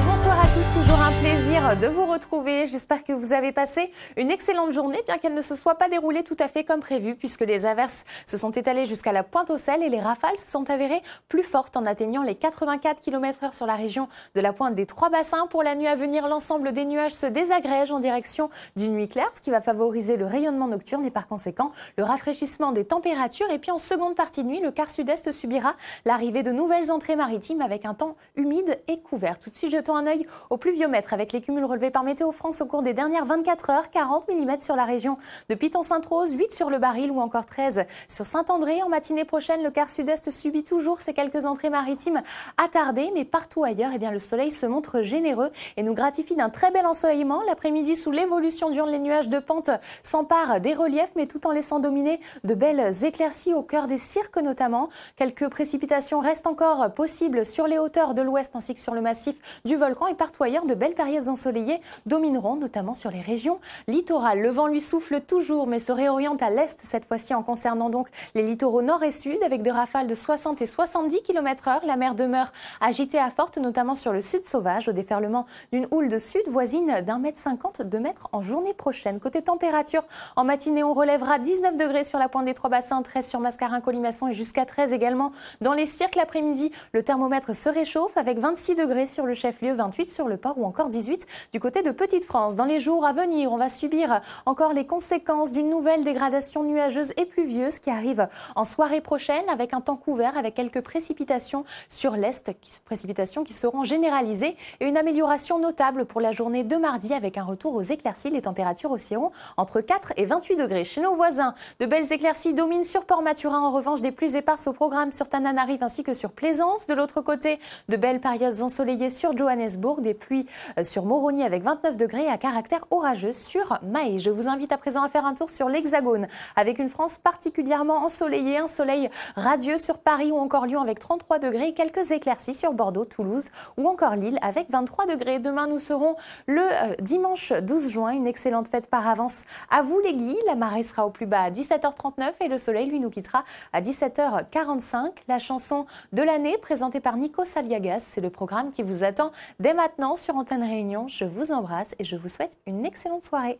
Bonsoir toujours un plaisir de vous retrouver. J'espère que vous avez passé une excellente journée, bien qu'elle ne se soit pas déroulée tout à fait comme prévu, puisque les averses se sont étalées jusqu'à la pointe au sel et les rafales se sont avérées plus fortes en atteignant les 84 km/h sur la région de la pointe des Trois Bassins. Pour la nuit à venir, l'ensemble des nuages se désagrègent en direction d'une nuit claire, ce qui va favoriser le rayonnement nocturne et par conséquent le rafraîchissement des températures. Et puis en seconde partie de nuit, le quart sud-est subira l'arrivée de nouvelles entrées maritimes avec un temps humide et couvert. Tout de suite, jetons un œil au pluviomètre avec les cumuls relevés par Météo France au cours des dernières 24 heures. 40 mm sur la région de Piton-Sainte-Rose, 8 sur le Baril ou encore 13 sur Saint-André. En matinée prochaine, le quart sud-est subit toujours ces quelques entrées maritimes attardées, mais partout ailleurs, eh bien, le soleil se montre généreux et nous gratifie d'un très bel ensoleillement. L'après-midi, sous l'évolution d'urne, les nuages de pente s'emparent des reliefs, mais tout en laissant dominer de belles éclaircies au cœur des cirques notamment. Quelques précipitations restent encore possibles sur les hauteurs de l'ouest ainsi que sur le massif du volcan et partout de belles périodes ensoleillées domineront, notamment sur les régions littorales. Le vent lui souffle toujours, mais se réoriente à l'est cette fois-ci en concernant donc les littoraux nord et sud, avec des rafales de 60 et 70 km/h. La mer demeure agitée à forte, notamment sur le sud sauvage, au déferlement d'une houle de sud voisine d'un mètre cinquante, deux mètres en journée prochaine. Côté température, en matinée, on relèvera 19 degrés sur la pointe des trois bassins, 13 sur Mascarin, Colimaçon et jusqu'à 13 également dans les cirques. L'après-midi, le thermomètre se réchauffe avec 26 degrés sur le chef-lieu, 28 sur le ou encore 18 du côté de Petite France. Dans les jours à venir, on va subir encore les conséquences d'une nouvelle dégradation nuageuse et pluvieuse qui arrive en soirée prochaine avec un temps couvert, avec quelques précipitations sur l'Est, précipitations qui seront généralisées et une amélioration notable pour la journée de mardi avec un retour aux éclaircies. Les températures oscilleront entre 4 et 28 degrés. Chez nos voisins, de belles éclaircies dominent sur Port-Maturin. En revanche, des pluies éparses au programme sur Tananarive ainsi que sur Plaisance. De l'autre côté, de belles périodes ensoleillées sur Johannesburg, des pluie euh, sur Moroni avec 29 degrés à caractère orageux sur Maé. Je vous invite à présent à faire un tour sur l'Hexagone avec une France particulièrement ensoleillée, un soleil radieux sur Paris ou encore Lyon avec 33 degrés quelques éclaircies sur Bordeaux, Toulouse ou encore Lille avec 23 degrés. Demain, nous serons le euh, dimanche 12 juin. Une excellente fête par avance à vous les guilles. La marée sera au plus bas à 17h39 et le soleil, lui, nous quittera à 17h45. La chanson de l'année présentée par Nico Saliagas, c'est le programme qui vous attend dès maintenant sur Antenne Réunion. Je vous embrasse et je vous souhaite une excellente soirée.